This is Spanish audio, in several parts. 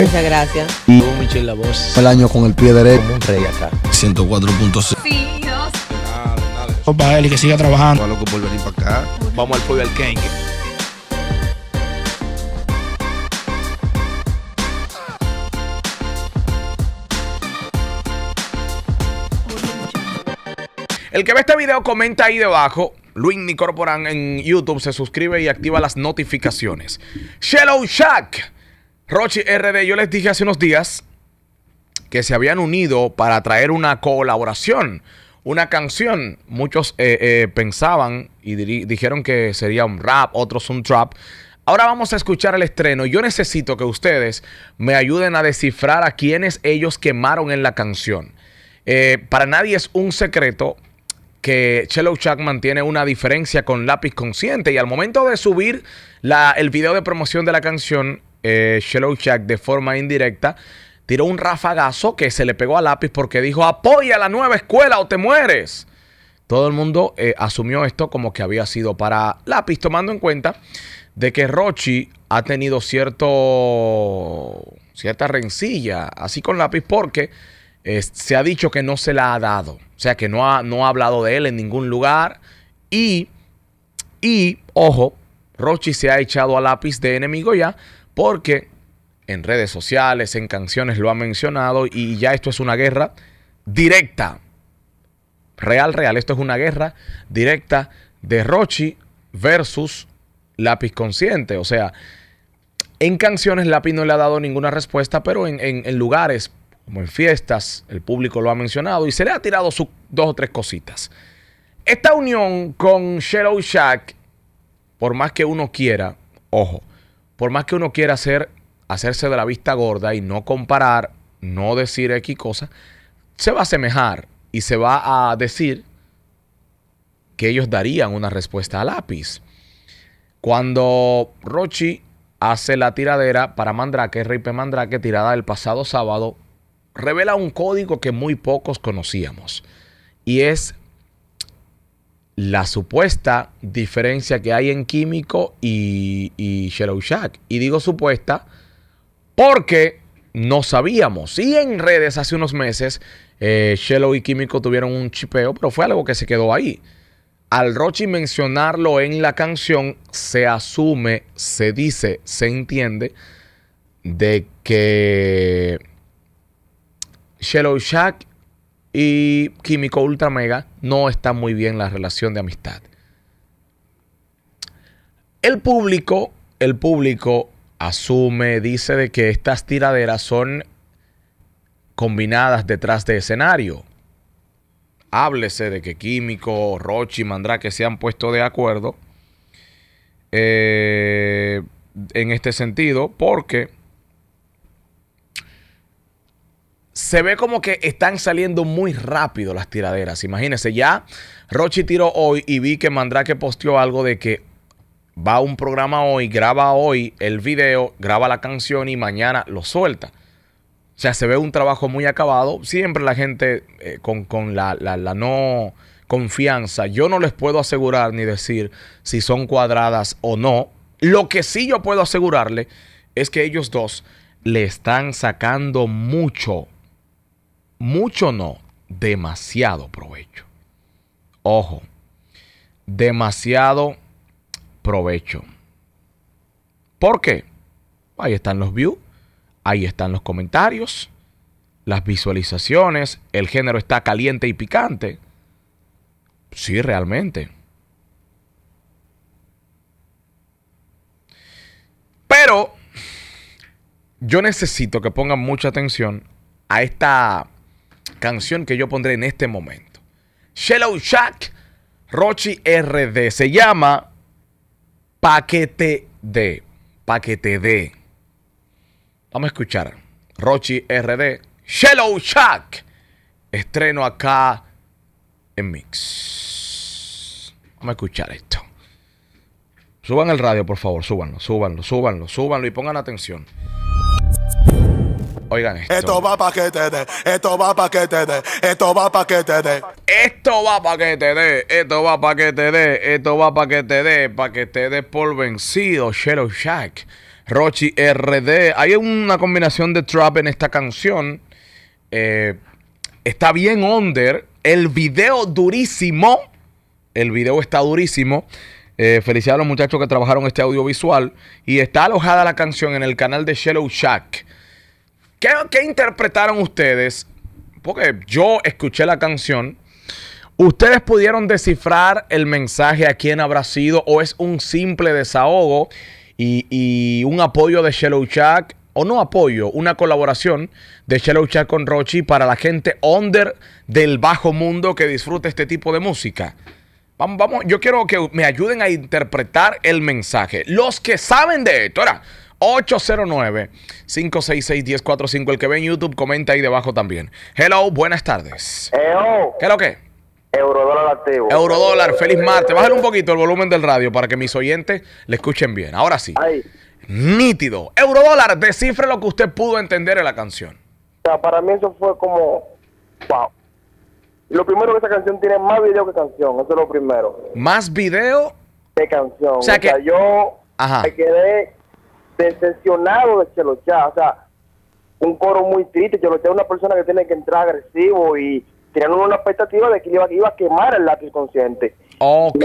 Muchas gracias. Muy Michelle la voz. El año con el pie derecho. Como un rey acá. 104.6. Sí, Nada, que siga trabajando. Para loco por para acá. Vamos al pueblo al Ken. El que ve este video comenta ahí debajo. Luis Nicorporan en YouTube se suscribe y activa las notificaciones. Shallow Shack. Rochi RD, yo les dije hace unos días que se habían unido para traer una colaboración, una canción. Muchos eh, eh, pensaban y dijeron que sería un rap, otros un trap. Ahora vamos a escuchar el estreno. Yo necesito que ustedes me ayuden a descifrar a quienes ellos quemaron en la canción. Eh, para nadie es un secreto que Chelo Chapman tiene una diferencia con Lápiz Consciente y al momento de subir el video de promoción de la canción, eh, de forma indirecta, tiró un rafagazo que se le pegó a lápiz porque dijo, apoya la nueva escuela o te mueres. Todo el mundo eh, asumió esto como que había sido para lápiz, tomando en cuenta de que Rochi ha tenido cierto, cierta rencilla, así con lápiz, porque eh, se ha dicho que no se la ha dado. O sea, que no ha, no ha hablado de él en ningún lugar. Y, y, ojo, Rochi se ha echado a lápiz de enemigo ya porque en redes sociales, en canciones lo ha mencionado y ya esto es una guerra directa. Real, real. Esto es una guerra directa de Rochi versus Lápiz Consciente. O sea, en canciones Lápiz no le ha dado ninguna respuesta, pero en, lugares como en fiestas, el público lo ha mencionado y se le ha tirado sus dos o tres cositas. Esta unión con Shadow Shack, por más que uno quiera, ojo, por más que uno quiera hacer, hacerse de la vista gorda y no comparar, no decir X cosa, se va a asemejar y se va a decir que ellos darían una respuesta a lápiz. Cuando Rochi hace la tiradera para Mandrake, Ripe Mandrake, tirada el pasado sábado, revela un código que muy pocos conocíamos. Y es la supuesta diferencia que hay en Químico y, y Shack. Y digo supuesta porque no sabíamos. Y en redes hace unos meses, eh, Shellow y Químico tuvieron un chipeo, pero fue algo que se quedó ahí. Al Rochi mencionarlo en la canción, se asume, se dice, se entiende de que Shellow Shack y Químico Ultra Mega, no está muy bien la relación de amistad. El público, el público asume, dice de que estas tiraderas son combinadas detrás de escenario. Háblese de que Químico, Rochi, Mandrake se han puesto de acuerdo eh, en este sentido, porque se ve como que están saliendo muy rápido las tiraderas. Imagínense, ya Rochi tiró hoy y vi que Mandrake posteó algo de que va a un programa hoy, graba hoy el video, graba la canción y mañana lo suelta. O sea, se ve un trabajo muy acabado. Siempre la gente eh, con, la, la, la no confianza. Yo no les puedo asegurar ni decir si son cuadradas o no. Lo que sí yo puedo asegurarle es que ellos dos le están sacando mucho mucho no, demasiado provecho. Ojo, demasiado provecho. ¿Por qué? Ahí están los views, ahí están los comentarios, las visualizaciones, el género está caliente y picante. Sí, realmente. Pero yo necesito que pongan mucha atención a esta canción que yo pondré en este momento. Shallow Shack, Rochi RD. Se llama Paquete D. Paquete D. Vamos a escuchar. Rochi RD. Shallow Shack. Estreno acá en Mix. Vamos a escuchar esto. Suban el radio, por favor. Súbanlo, súbanlo, súbanlo, súbanlo y pongan atención esto. va pa' que te dé, esto va pa' que te dé, esto va pa' que te dé. Esto va pa' que te dé, esto va pa' que te dé, esto va pa' que te dé, pa' que te dé por vencido, Shadow Shack. Rochi RD. Hay una combinación de trap en esta canción. Eh, está bien under. El video durísimo. El video está durísimo. Eh, felicidades a los muchachos que trabajaron este audiovisual. Y está alojada la canción en el canal de Shallow Shack. ¿Qué, interpretaron ustedes? Porque yo escuché la canción. ¿Ustedes pudieron descifrar el mensaje a quién habrá sido? ¿O es un simple desahogo y, un apoyo de Shallow Chuck? O no apoyo, una colaboración de Shallow con Rochi para la gente under del bajo mundo que disfruta este tipo de música. Vamos, vamos, yo quiero que me ayuden a interpretar el mensaje. Los que saben de esto, ahora, 809-566-1045. El que ve en YouTube, comenta ahí debajo también. Hello, buenas tardes. Hello. ¿Qué es lo que? Eurodólar activo. Eurodólar, feliz martes. Bájale un poquito el volumen del radio para que mis oyentes le escuchen bien. Ahora sí. Nítido. Eurodólar, descifre lo que usted pudo entender en la canción. O sea, para mí eso fue como. ¡Wow! Lo primero que esa canción tiene más video que canción. Eso es lo primero. ¿Más video? De canción. O sea, que. yo Ajá. me quedé decepcionado de Chelocha, o sea, un coro muy triste, Chelocha es una persona que tiene que entrar agresivo y tenían una expectativa de que iba, a quemar el lápiz consciente. Ok.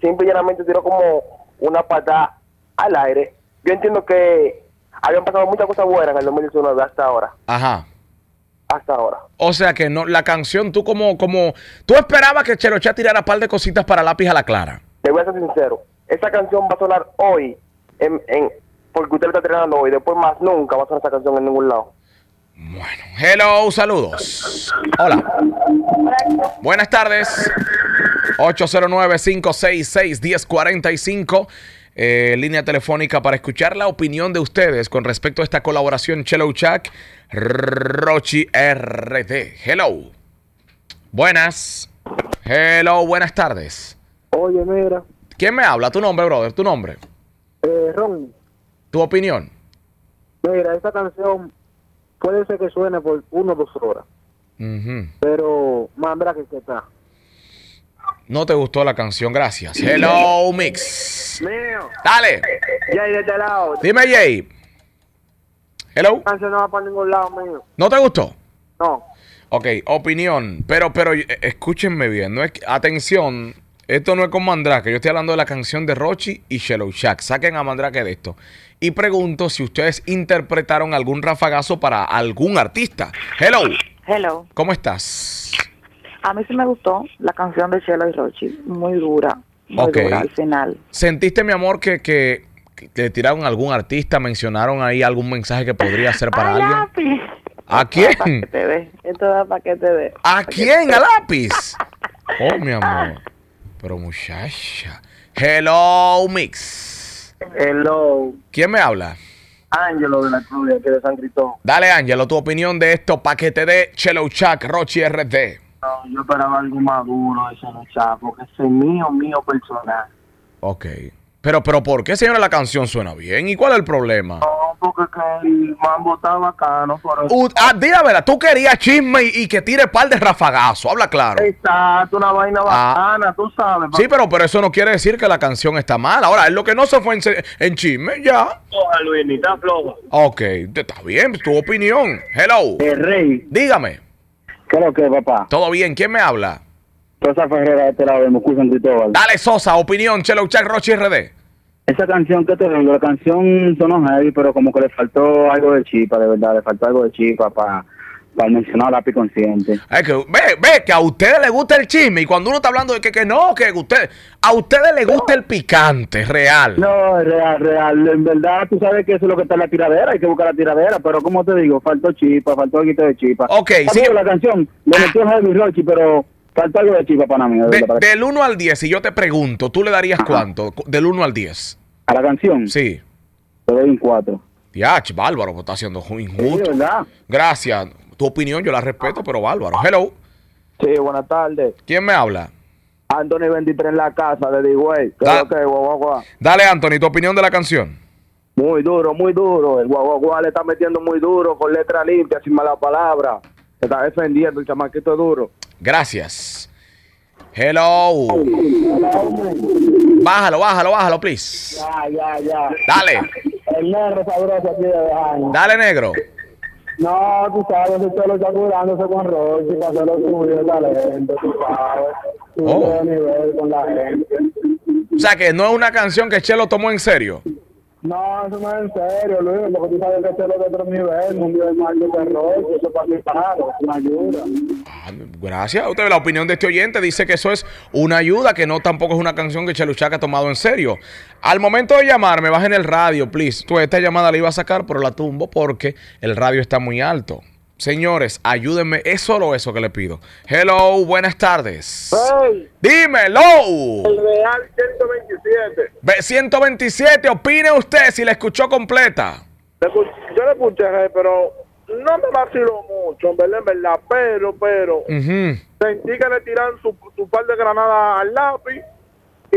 simple y llanamente tiró como una patada al aire. Yo entiendo que habían pasado muchas cosas buenas en el 2019 hasta ahora. Ajá. Hasta ahora. O sea que no, la canción, tú como, como, tú esperabas que Chelocha tirara un par de cositas para lápiz a la clara. Te voy a ser sincero, esa canción va a sonar hoy en, en, porque usted lo está entrenando hoy. Después más nunca va a ser esa canción en ningún lado. Bueno, hello, saludos. Hola. Buenas tardes. 809-566-1045. Eh, línea telefónica para escuchar la opinión de ustedes con respecto a esta colaboración Chelo Chak Rochi RT. Hello. Buenas. Hello, buenas tardes. Oye, mira. ¿Quién me habla? Tu nombre, brother, tu nombre. Eh, Ron. ¿Tu opinión? Mira, esta canción puede ser que suene por una o dos horas. Pero más Pero mandra que está. No te gustó la canción, gracias. Hello, Mix. Dale. Jay, de este lado. Dime, Jay. Hello. La canción no va para ningún lado, mío. ¿No te gustó? No. Ok, opinión. Pero, pero, escúchenme bien. No es, atención, esto no es con Mandrake. Yo estoy hablando de la canción de Rochi y Shallow Shack. Saquen a Mandrake de esto. Y pregunto si ustedes interpretaron algún rafagazo para algún artista. Hello. Hello. ¿Cómo estás? A mí sí me gustó la canción de Shallow y Rochi. Muy dura. Muy dura al final. ¿Sentiste, mi amor, que, que, le tiraron a algún artista? ¿Mencionaron ahí algún mensaje que podría ser para alguien? Lápiz. ¿A quién? Esto da para que te ve. ¿A quién? ¿A lápiz? Oh, mi amor. Pero muchacha. Hello, Mix. Hello. ¿Quién me habla? Ángelo de la Cruz, aquí de San Cristóbal. Dale, Ángelo, tu opinión de esto paquete de Chelo Chac, Rochi RD. No, yo esperaba algo más duro de Chelo Chac, porque es mío, mío personal. Ok. Pero, pero, ¿por qué, señora, la canción suena bien? ¿Y cuál es el problema? No, porque que el mambo está bacano. Por ah, dígame, tú querías chisme y, que tire par de rafagazo, habla claro. Exacto, una vaina ah. bacana, tú sabes. Sí, pero, pero eso no quiere decir que la canción está mala. Ahora, es lo que no se fue en, chisme, ya. Ojalá, Luis, ni está Ok, está bien, tu opinión. Hello. El eh, rey. Dígame. Creo que, papá. ¿Todo bien? ¿Quién me habla? Sosa Ferreira, este lado de Moscú, Dale, Sosa, opinión, Chelo Chac, Rochi RD. Esa canción que te rindo, la canción sonó heavy, pero como que le faltó algo de chipa, de verdad, le faltó algo de chipa para para mencionar la consciente. Es que, ve, ve, que a ustedes les gusta el chisme y cuando uno está hablando de que, que no, que usted a ustedes les gusta el picante, real. No, real, real. En verdad, tú sabes que eso es lo que está en la tiradera, hay que buscar la tiradera, pero como te digo, faltó chipa, faltó el de chipa. Ok, sí. La canción, lo metió Heavy Rochi, pero Falta algo de para mí. del 1 al 10, si yo te pregunto, ¿tú le darías cuánto? Del 1 al 10. ¿A la canción? Sí. Le doy un 4. Yach, bárbaro, pues está haciendo injusto. Sí, Gracias. Tu opinión yo la respeto, pero bárbaro. Hello. Sí, buenas tardes. ¿Quién me habla? Anthony 23 en la casa de D-Way. Guagua. Dale, Anthony, tu opinión de la canción. Muy duro, muy duro. El guagua le está metiendo muy duro, con letra limpia, sin mala palabra. Se está defendiendo el chamaquito duro. Gracias. Hello. Bájalo, bájalo, bájalo, please. Ya, ya, ya. Dale. El negro sabroso aquí de verano. Dale, negro. No, tú sabes, que Chelo está curándose con rojo para hacerlo lo tuyo, talento, tú sabes. oh. nivel con la gente. O sea que no es una canción que Chelo tomó en serio. No, eso no es en serio, Luis. porque tú sabes que este es lo de otro nivel, un nivel más de terror, eso para mi es una ayuda. Ah, gracias. Usted la opinión de este oyente dice que eso es una ayuda, que no tampoco es una canción que Chaluchaca ha tomado en serio. Al momento de llamarme, en el radio, please. Tú esta llamada la iba a sacar, pero la tumbo porque el radio está muy alto. Señores, ayúdenme. Es solo eso que le pido. Hello, buenas tardes. Hey, Dímelo. El Real 127. 127, opine usted si la escuchó completa. Yo le escuché, pero no me vaciló mucho, en verdad, Pero, pero, sentí que le tiran su, su par de granadas al lápiz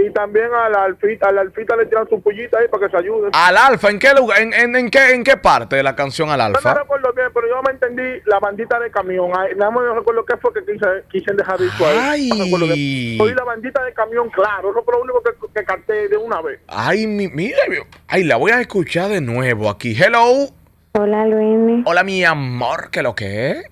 y también al Alfita, al Alfita le tiran su pullita ahí para que se ayude. ¿Al Alfa? ¿En qué lugar? ¿En, en, en qué, en qué parte de la canción al Alfa? No, me recuerdo bien, pero yo me entendí la bandita de camión. nada más no recuerdo qué fue que quise, dejar esto ahí. Ay. Soy la bandita de camión, claro. Eso fue lo único que, canté de una vez. Ay, mi, mire. ay, la voy a escuchar de nuevo aquí. Hello. Hola, Luis. Hola, mi amor, ¿qué lo que es?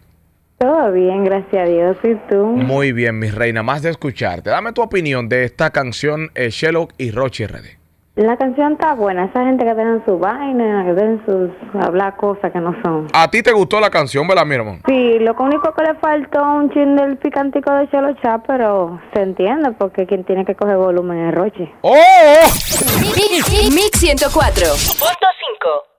Todo bien, gracias a Dios. ¿Y tú? Muy bien, mi reina. Más de escucharte. Dame tu opinión de esta canción Sherlock y Rochi RD. La canción está buena. Esa gente que tiene su vaina, que tienen sus... hablar cosas que no son. ¿A ti te gustó la canción, verdad, mi hermano? Sí, lo único que le faltó un chin del picantico de Chelo pero se entiende porque quien tiene que coger volumen es Roche. ¡Oh! Mix 104.5